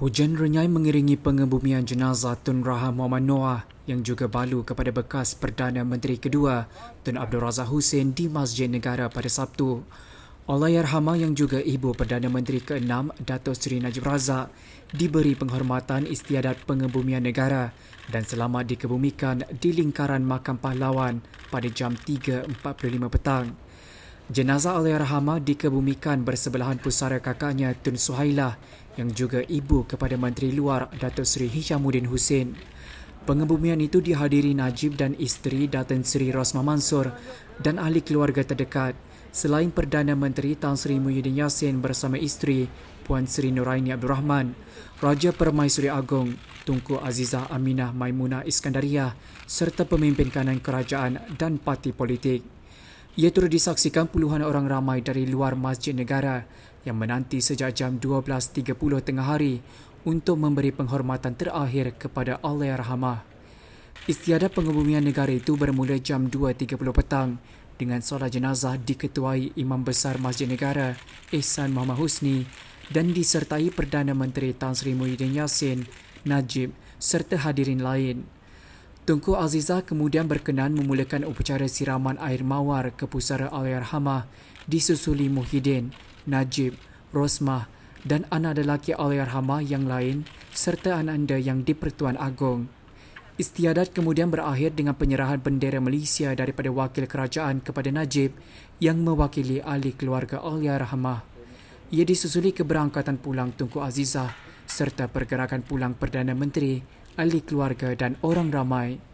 Hujan renyai mengiringi pengebumian jenazah Tun Rahim Muhammad Noah yang juga balu kepada bekas Perdana Menteri kedua Tun Abdul Razak Hussein di Masjid Negara pada Sabtu. Allahyarhamah yang juga ibu Perdana Menteri ke-6 Dato' Sri Najib Razak diberi penghormatan istiadat pengebumian negara dan selamat dikebumikan di lingkaran makam pahlawan pada jam 3.45 petang. Jenazah Alia Rahama dikebumikan bersebelahan pusara kakaknya Tun Suhailah yang juga ibu kepada Menteri Luar Datuk Sri Hishamuddin Hussein. Pengebumian itu dihadiri Najib dan isteri Datin Sri Rosma Mansur dan ahli keluarga terdekat selain Perdana Menteri Tan Sri Muhyiddin Yassin bersama isteri Puan Sri Nuraini Abdul Rahman, Raja Permaisuri Agong, Tunku Azizah Aminah Maimunah Iskandariah serta pemimpin kanan kerajaan dan parti politik. Ia turut disaksikan puluhan orang ramai dari luar masjid negara yang menanti sejak jam 12.30 tengah hari untuk memberi penghormatan terakhir kepada Allah Rahmah. Istiadat pengebumian negara itu bermula jam 2.30 petang dengan solat jenazah diketuai Imam Besar Masjid Negara Ehsan Muhammad Husni dan disertai Perdana Menteri Tan Sri Muhyiddin Yassin, Najib serta hadirin lain. Tunku Aziza kemudian berkenan memulakan upacara siraman air mawar ke pusara Aliarhamah disusuli Muhyiddin, Najib, Rosmah dan anak lelaki Aliarhamah yang lain serta anak anda yang di-Pertuan Agong. Istiadat kemudian berakhir dengan penyerahan bendera Malaysia daripada wakil kerajaan kepada Najib yang mewakili ahli keluarga Aliarhamah. Ia disusuli keberangkatan pulang Tunku Aziza serta pergerakan pulang Perdana Menteri ahli keluarga dan orang ramai